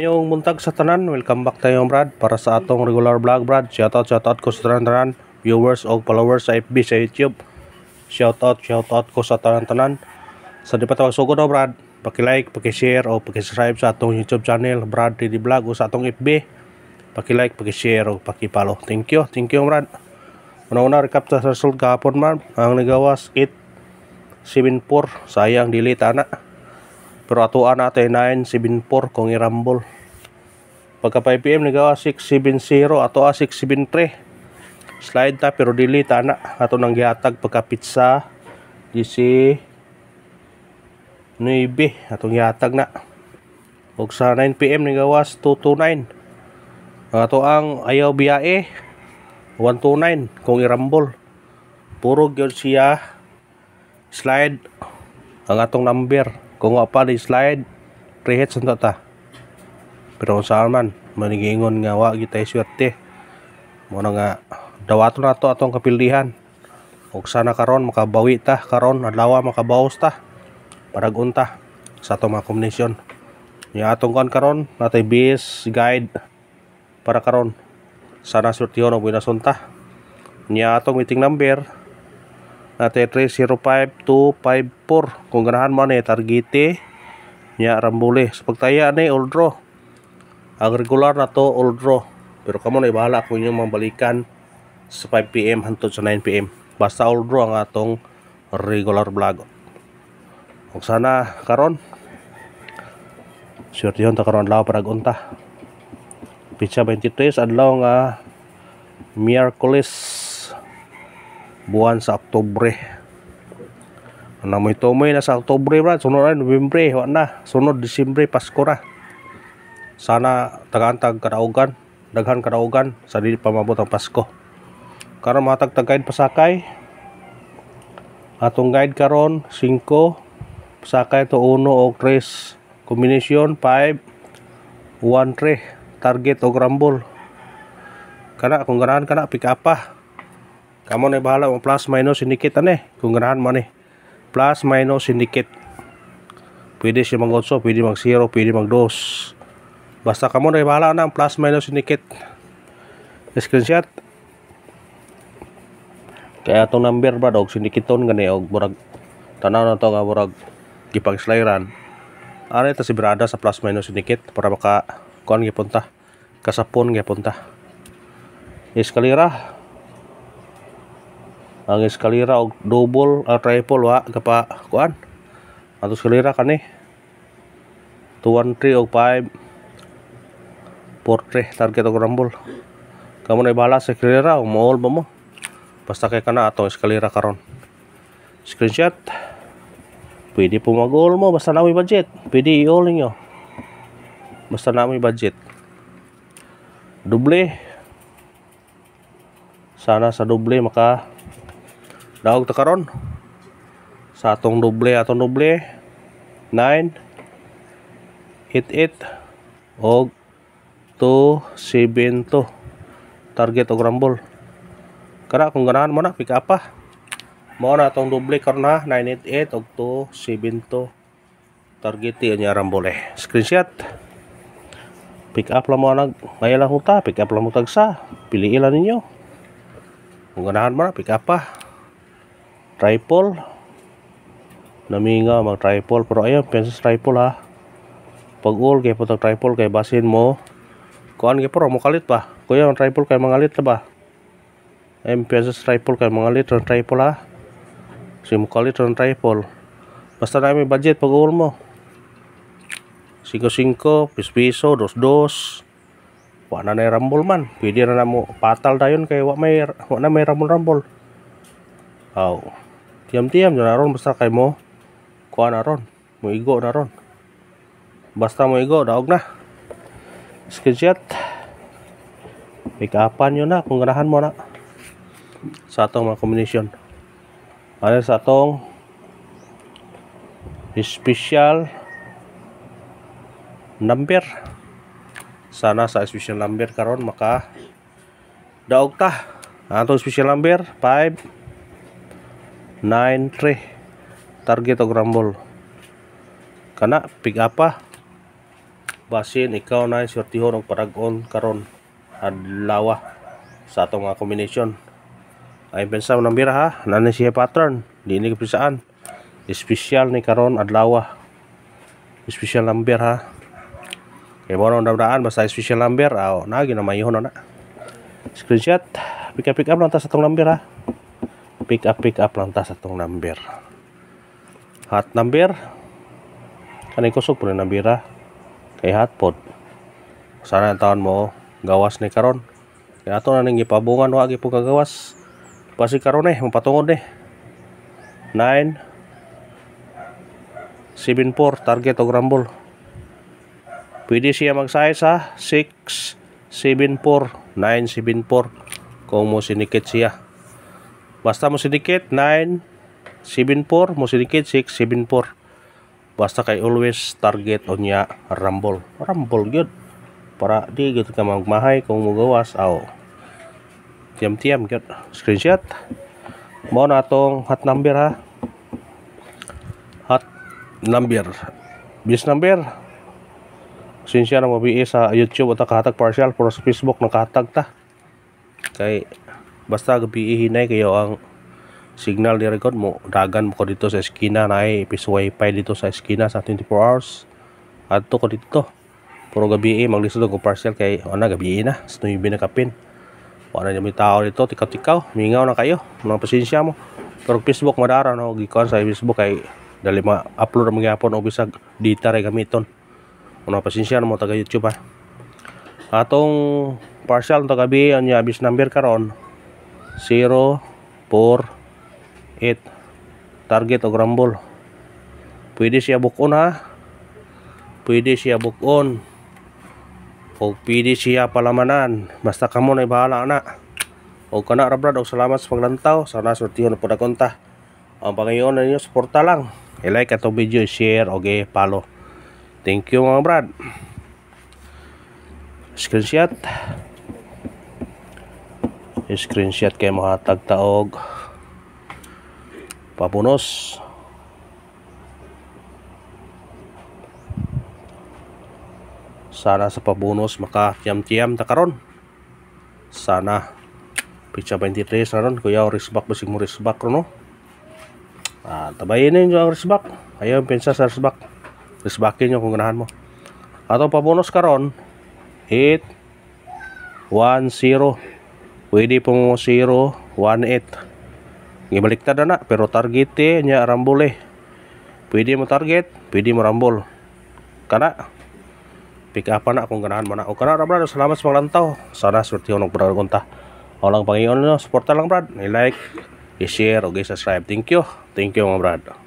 Ngayong muntag sa tanan, welcome back tayo Brad para sa atong regular vlog Brad. Shoutout, shoutout ko sa tanan-tanan, viewers o followers sa FB sa YouTube. Shout out, shout out ko sa tanan-tanan. Sa di pa tayo sugod Brad, paki-like, paki-share o paki-subscribe sa atong YouTube channel Brad Didi Vlog o sa atong FB. Paki-like, paki-share o paki-follow. Thank you, thank you Brad. Una-una recap sa result kahapon Brad, ang nagawas 8 7-4, sayang dili tana. Pero atuan natin 974 kung i-rumble. Pagka 5 pm nagawa 670 ato 673. Ah, slide ta pero dili tana ato nang gihatag pagka pizza GC 9 atong gihatag na. Og sa 9 pm nagawas 229. Ato ang ayaw biyae 129 kung i-rumble. Puro gyud siya slide ang atong number kung nga di slide rehead sa ta pero sa man manigingon nga wa kita swerte mo nga dawato na to atong kapilihan ug sana karon makabawi ta karon adlaw makabawos ta padagun ta sa atong mga kombinasyon nya atong kan karon natay bis guide para karon sana surtihon og buinasunta nya atong meeting number T305254 kung ganahan man ni targete nya rambuli sepagtaya ni all draw ang regular na to all draw pero kamo na ibahala kung inyong mabalikan sa 5pm hantod sa 9pm basta all draw ang atong regular vlog og sana karon Syortihon ta karon law para gunta. Pizza 23 adlaw nga Miyerkules buwan sa Oktobre namoy tumoy na sa Oktobre brad sunod ay Nobyembre wa na sunod Disyembre Pasko ra. sana tagantag kadaugan daghan kadaugan sa dili pa mabot ang Pasko karon matag tagaid pasakay atong guide karon 5 pasakay to 1 o 3 combination 5 1 3 target o grumble kana kung ganahan kana pick up pa Kamo na bahala ang plus minus sinikit ane. Kung ganahan mo eh. Plus minus sinikit. Pwede siya mag 8, pwede mag 0, pwede mag 2. Basta kamo na bahala na plus minus sinikit. Screenshot. Kaya itong number ba dog sinikiton gani og burag tanaw na to nga burag gipang slayran. Ari ta si Brada sa plus minus sinikit para maka kuan gipunta. Kasapon gipunta. iskalira Angis sekali og double uh, triple wa kapa kuan. atau sekali rau kan nih tuan tri og five, portrait, target og rambol. Kamu nih balas sekali rau og maol pas tak kayak kena atau ato rau karon. Screenshot. Pwede po gol mau, mo basta na budget. Pwede i yo Basta na budget. Duble. Sana sa duble maka daog ta karon sa atong doble atong doble 9 8 og 2 7 target og rumble kana kung ganahan mo na pick up pa mao na atong doble karon na 988 og 2 7 to target niya rumble eh. screenshot pick up lang mo nag ngayon lang huta pick up lang mo tagsa pili lang ninyo kung ganahan mo na pick up pa tripod nga mag tripod pero ayaw pensa sa tripod ha pag all kay po tripod kay basin mo kuan kay pero mukalit pa kuya ang tripod kay mangalit na ba ay pensa triple tripod kay mangalit ang tripod ha si mukalit ang tripod basta na may budget pag all mo 5-5 piso dos dos wa na rambol man pwede na na mo patal dayon kay wa may wa na may rambol rambol au oh. Tiam-tiam naron besar kayak mo. kuan naron. mau igo naron. Basta mau igo daog na. Skidjet. Pick upan yun nak pengerahan mo na. Sa mga combination. ada satu special lampir, sana sa special lampir karon maka daog tah? Atau special lampir, 5 Nine three target og Karena pick apa ah. basin ikaw na sortihon og paragon karon lawa ah. sa atong mga combination ay pensa mo nambira ha ah. nani siya pattern di ini kapisaan special ni karon adlaw special number ha kaya mo nang damdaan basta special number aw na ginamayhon na screenshot pick up pick up lang ta sa atong ha pick up pick up lang ta sa tong number hot number kanay kusog po na nabira kay hot pot sana ang taon mo gawas ni karon kaya ato na nang ipabungan wagi po kagawas pasi karon eh mapatungod eh 9 7-4 target o grumble pwede siya magsaya sa 6 7-4 9-7-4 kung mo sinikit siya basta mo sinikit 974 mo sinikit 674 basta kay always target onya rambol, rambol good para di gitu ka magmahay kung mugawas aw tiam-tiam gyud screenshot mo na tong hot number ha hot number bis number sinsya na mabiis sa YouTube at nakahatag partial pero sa Facebook nakahatag ta kay basta gabi ihinay e kayo ang signal di record mo dagan mo ko dito sa eskina na ay piso wifi dito sa eskina sa 24 hours to ko dito puro gabi maglisod ko parcel kay ana gabi na sa 9 na kapin wala niya may tao dito tikaw-tikaw mingaw na kayo mga pasensya mo pero Facebook madara no gikon sa Facebook kay dali ma upload mga hapon o bisag dita rin gamiton mga pasensya mo taga YouTube ha ah. atong partial taga e, ang niya abis number karon 0, 8 target o grumble pwede siya bukon ha pwede siya bukon o pwede siya palamanan basta kamo na ibahala na o kana rabrad o salamat sa paglantaw sana sortiyon po na konta ang pangayon na ninyo suporta lang i-like atong video share o okay, follow thank you mga brad screenshot screenshot kay mga tagtaog papunos sana sa pabunos maka tiyam tiyam ta karon sana pizza 23 na ron kuya risbak basig mo risbak ron no ah, tabayin ninyo ang risbak ayaw pinsa sa risbak risbakin nyo kung ganahan mo atong pabunos karon 8 1 0 pwede pong 0 1 8 gibaliktad na na pero target eh, niya rambol eh pwede mo target pwede mo rambol kana pick up na kung ganahan mo na o kana brad salamat sa paglantaw sana swerte ko ng brad kunta o lang pangiyon nyo supporta lang brad i-like i-share o i-subscribe thank you thank you mga brad